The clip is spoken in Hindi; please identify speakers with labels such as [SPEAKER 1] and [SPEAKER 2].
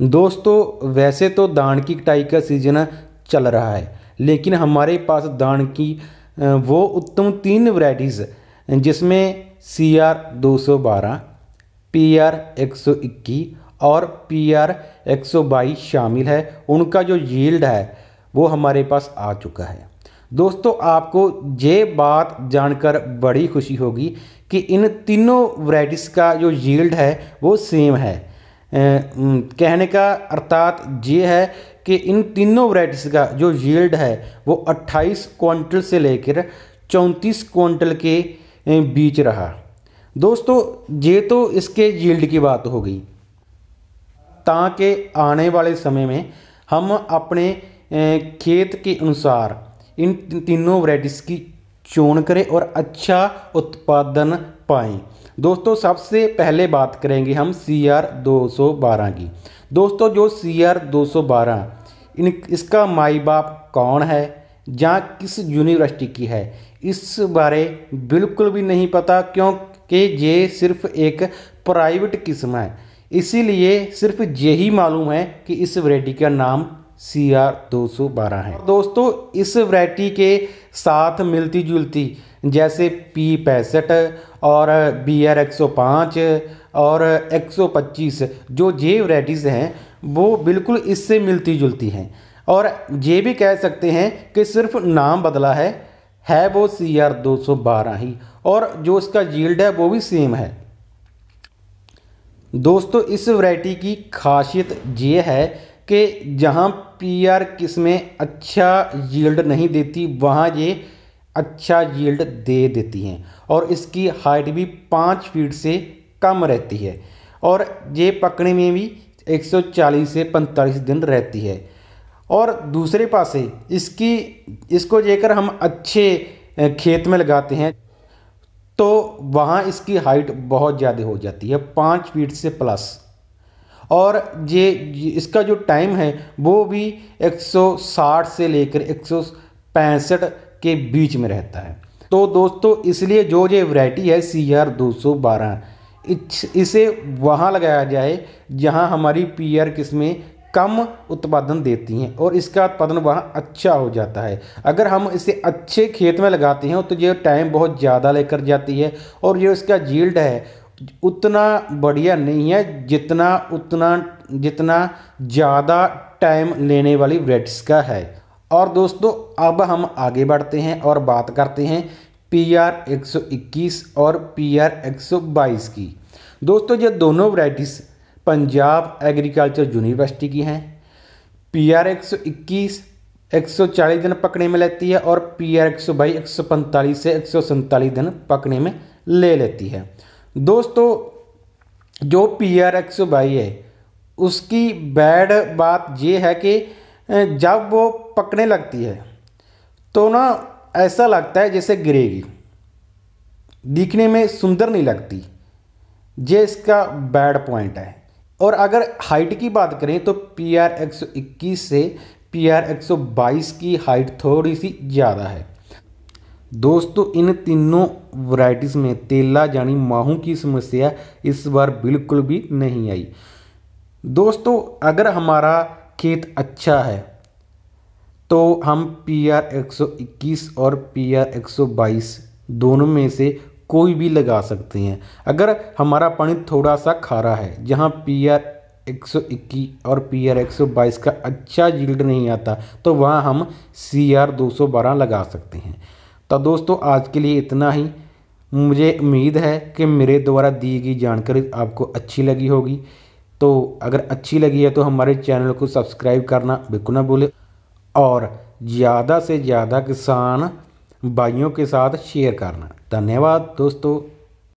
[SPEAKER 1] दोस्तों वैसे तो धान की कटाई का सीजन चल रहा है लेकिन हमारे पास धान की वो उत्तम तीन वैराइटीज जिसमें सी आर दो सौ बारह पी आर एक सौ इक्कीस और पी आर एक सौ बाईस शामिल है उनका जो यील्ड है वो हमारे पास आ चुका है दोस्तों आपको ये बात जानकर बड़ी खुशी होगी कि इन तीनों वैराइटीज़ का जो यील्ड है वो सेम है कहने का अर्थात ये है कि इन तीनों वैराइटीज़ का जो यील्ड है वो 28 क्वांटल से लेकर 34 क्वांटल के बीच रहा दोस्तों ये तो इसके यील्ड की बात हो गई ताकि आने वाले समय में हम अपने खेत के अनुसार इन तीनों वैराइटीज़ की चोन करें और अच्छा उत्पादन पाएँ दोस्तों सबसे पहले बात करेंगे हम सी आर दो सौ बारह की दोस्तों जो सी आर दो सौ बारह इन इसका माई बाप कौन है या किस यूनिवर्सिटी की है इस बारे बिल्कुल भी नहीं पता क्योंकि ये सिर्फ एक प्राइवेट किस्म है इसीलिए सिर्फ यही मालूम है कि इस वैरायटी का नाम सी आर दो सौ बारह है दोस्तों इस वैरायटी के साथ मिलती जुलती जैसे पी पैंसठ और बी आर एक सौ पाँच और एक सौ पच्चीस जो जे वराइटीज़ हैं वो बिल्कुल इससे मिलती जुलती हैं और ये भी कह सकते हैं कि सिर्फ नाम बदला है है वो सी आर दो सौ बारह ही और जो इसका जील्ड है वो भी सेम है दोस्तों इस वैरायटी की खासियत ये है कि जहाँ पी आर किस्में अच्छा यील्ड नहीं देती वहाँ ये अच्छा यील्ड दे देती हैं और इसकी हाइट भी पाँच फीट से कम रहती है और ये पकने में भी 140 से 45 दिन रहती है और दूसरे पासे इसकी इसको जेकर हम अच्छे खेत में लगाते हैं तो वहाँ इसकी हाइट बहुत ज़्यादा हो जाती है पाँच फीट से प्लस और ये इसका जो टाइम है वो भी 160 से लेकर एक के बीच में रहता है तो दोस्तों इसलिए जो ये वैरायटी है सी आर दो सौ बारह इसे वहाँ लगाया जाए जहाँ हमारी पी आर किस्में कम उत्पादन देती हैं और इसका उत्पादन वहाँ अच्छा हो जाता है अगर हम इसे अच्छे खेत में लगाते हैं तो ये टाइम बहुत ज़्यादा लेकर जाती है और जो इसका जील्ड है उतना बढ़िया नहीं है जितना उतना जितना ज़्यादा टाइम लेने वाली वराइट्स का है और दोस्तों अब हम आगे बढ़ते हैं और बात करते हैं पी आर एक सौ इक्कीस और पी आर एक सौ बाईस की दोस्तों ये दोनों वराइटीज़ पंजाब एग्रीकल्चर यूनिवर्सिटी की हैं पी आर एक सौ इक्कीस एक सौ चालीस दिन पकड़ने में लेती है और पी आर एक सौ बाईस एक सौ पैंतालीस से एक सौ सैंतालीस दिन पकड़ने में ले लेती है दोस्तों जो पी आर एक सौ बाईस है उसकी बैड बात ये है कि जब वो पकने लगती है तो ना ऐसा लगता है जैसे गिरेगी दिखने में सुंदर नहीं लगती ये इसका बैड पॉइंट है और अगर हाइट की बात करें तो पी आर एक सौ इक्कीस से पी आर एक सौ बाईस की हाइट थोड़ी सी ज़्यादा है दोस्तों इन तीनों वैरायटीज़ में तेला यानी माहू की समस्या इस बार बिल्कुल भी नहीं आई दोस्तों अगर हमारा खेत अच्छा है तो हम पी आर एक सौ इक्कीस और पी आर एक सौ बाईस दोनों में से कोई भी लगा सकते हैं अगर हमारा पानी थोड़ा सा खारा है जहाँ पी आर एक सौ इक्कीस और पी आर एक सौ बाईस का अच्छा जील्ड नहीं आता तो वहाँ हम सी आर दो सौ बारह लगा सकते हैं तो दोस्तों आज के लिए इतना ही मुझे उम्मीद है कि मेरे द्वारा दी गई जानकारी आपको अच्छी लगी होगी तो अगर अच्छी लगी है तो हमारे चैनल को सब्सक्राइब करना बिल्कुल ना भूलें और ज़्यादा से ज़्यादा किसान भाइयों के साथ शेयर करना धन्यवाद दोस्तों